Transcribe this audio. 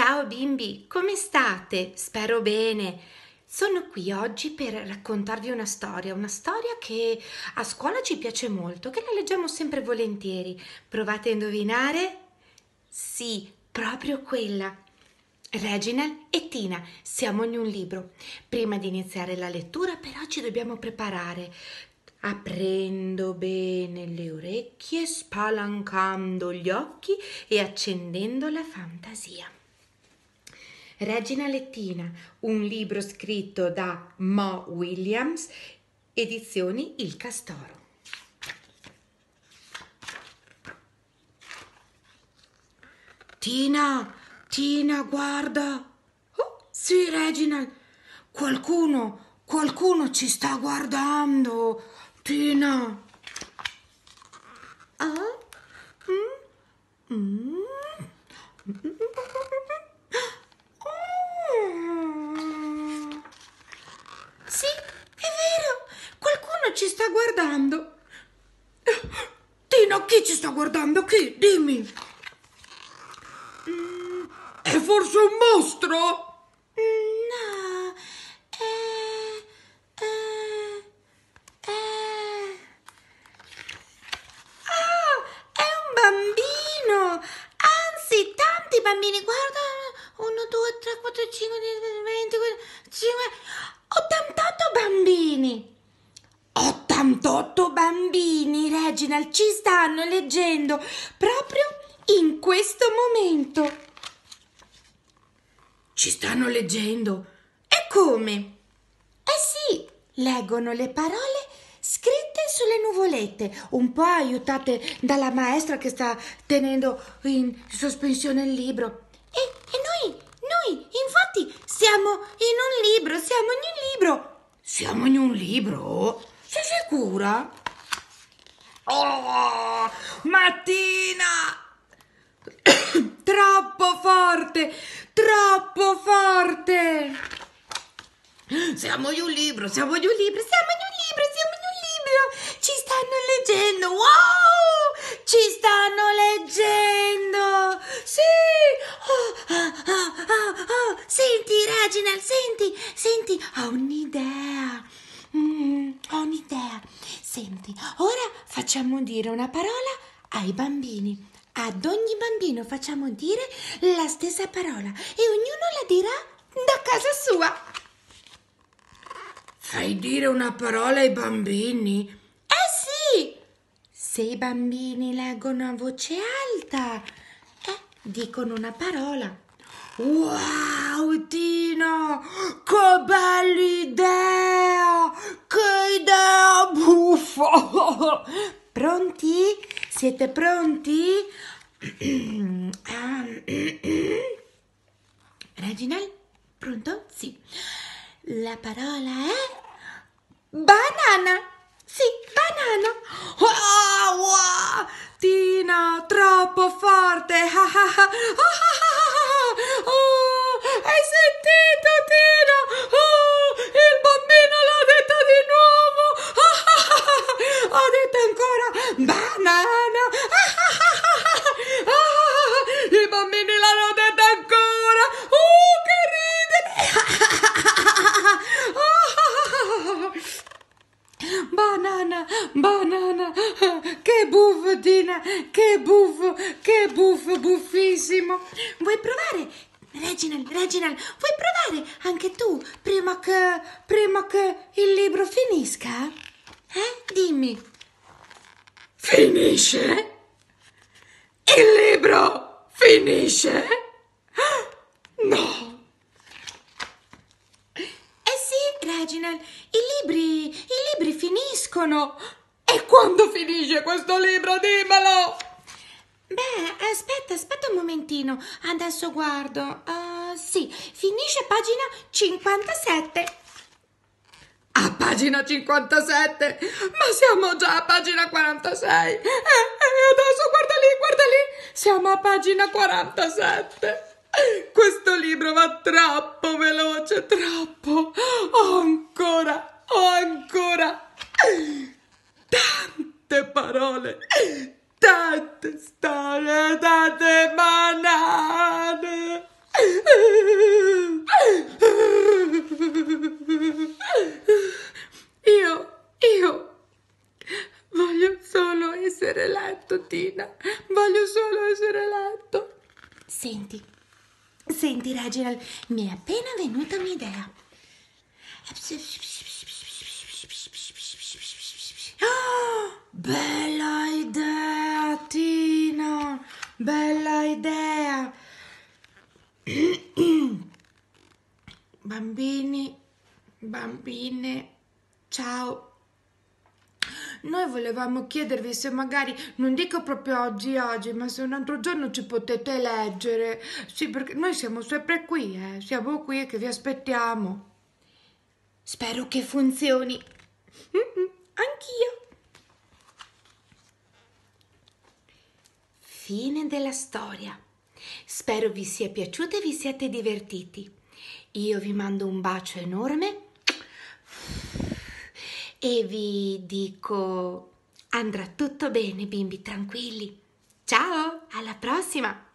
Ciao bimbi, come state? Spero bene. Sono qui oggi per raccontarvi una storia, una storia che a scuola ci piace molto, che la leggiamo sempre volentieri. Provate a indovinare? Sì, proprio quella. Reginald e Tina, siamo in un libro. Prima di iniziare la lettura però ci dobbiamo preparare. Aprendo bene le orecchie, spalancando gli occhi e accendendo la fantasia. Regina Lettina, un libro scritto da Mo Williams, edizioni Il Castoro. Tina, Tina, guarda! Oh, sì, Reginald, qualcuno, qualcuno ci sta guardando! Tina! Ah? Mm? Mm? Mm? guardando? Tina, chi ci sta guardando? Chi? Dimmi. Mm, è forse un mostro? No, è... è... è... Ah, è un bambino! Anzi, tanti bambini, guarda! 1, 2, 3, 4, 5, 20, 20, 20 88 bambini! 48 bambini, Reginald, ci stanno leggendo proprio in questo momento. Ci stanno leggendo? E come? Eh sì, leggono le parole scritte sulle nuvolette, un po' aiutate dalla maestra che sta tenendo in sospensione il libro. E, e noi, noi, infatti, siamo in un libro, siamo in un libro. Siamo in un libro? Sei sicura? Oh, mattina! troppo forte, troppo forte. Siamo di un libro, siamo di un libro, siamo di un libro, siamo di un libro. Ci stanno leggendo, wow! Ci stanno leggendo. Sì! Oh, oh, oh, oh. oh. Senti, Reginald, senti, senti, ho un'idea. Mm, ho un'idea. Senti, ora facciamo dire una parola ai bambini. Ad ogni bambino facciamo dire la stessa parola e ognuno la dirà da casa sua. Fai dire una parola ai bambini? Eh sì! Se i bambini leggono a voce alta, eh, dicono una parola. Wow, Tino, che bella idea! Che idea buffa! Pronti? Siete pronti? Reginald, pronto? Sì. La parola è banana. Sì, banana. Ah, wow, wow! Tina, troppo forte! buffo, Dina! che buffo, che buffo, buffissimo. Vuoi provare? Reginald, Reginald, vuoi provare anche tu prima che, prima che il libro finisca? Eh? Dimmi. Finisce? Il libro finisce? No. Eh sì, Reginald, i libri, i libri finiscono. Quando finisce questo libro, dimmelo! Beh, aspetta, aspetta un momentino. Adesso guardo. Uh, sì, finisce pagina 57. A pagina 57? Ma siamo già a pagina 46. E eh, eh, adesso guarda lì, guarda lì. Siamo a pagina 47. Questo libro va troppo veloce, troppo. Ho ancora, ho ancora parole, tante storie, tante banane. Io, io voglio solo essere letto, Tina. Voglio solo essere letto. Senti, senti, Reginald, mi è appena venuta un'idea. Oh! Bella idea, Tina! Bella idea! Bambini, bambine, ciao! Noi volevamo chiedervi se magari, non dico proprio oggi, oggi, ma se un altro giorno ci potete leggere. Sì, perché noi siamo sempre qui, eh. Siamo qui che vi aspettiamo. Spero che funzioni. Mm, della storia. Spero vi sia piaciuto e vi siate divertiti. Io vi mando un bacio enorme e vi dico andrà tutto bene bimbi tranquilli. Ciao, alla prossima!